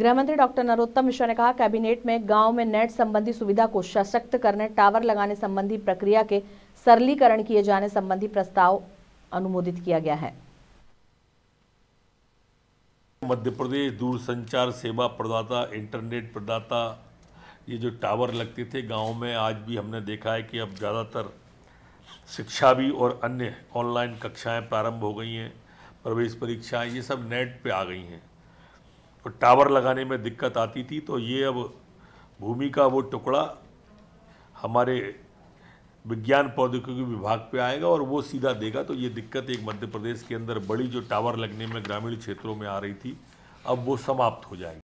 गृह मंत्री डॉक्टर नरोत्तम मिश्रा ने कहा कैबिनेट में गांव में नेट संबंधी सुविधा को सशक्त करने टावर लगाने संबंधी प्रक्रिया के सरलीकरण किए जाने संबंधी प्रस्ताव अनुमोदित किया गया है मध्य प्रदेश दूर संचार सेवा प्रदाता इंटरनेट प्रदाता ये जो टावर लगते थे गाँव में आज भी हमने देखा है कि अब ज़्यादातर शिक्षा भी और अन्य ऑनलाइन कक्षाएं प्रारंभ हो गई हैं प्रवेश परीक्षाएं ये सब नेट पे आ गई हैं और टावर लगाने में दिक्कत आती थी तो ये अब भूमि का वो टुकड़ा हमारे विज्ञान प्रौद्योगिकी विभाग पे आएगा और वो सीधा देगा तो ये दिक्कत एक मध्य प्रदेश के अंदर बड़ी जो टावर लगने में ग्रामीण क्षेत्रों में आ रही थी अब वो समाप्त हो जाएगी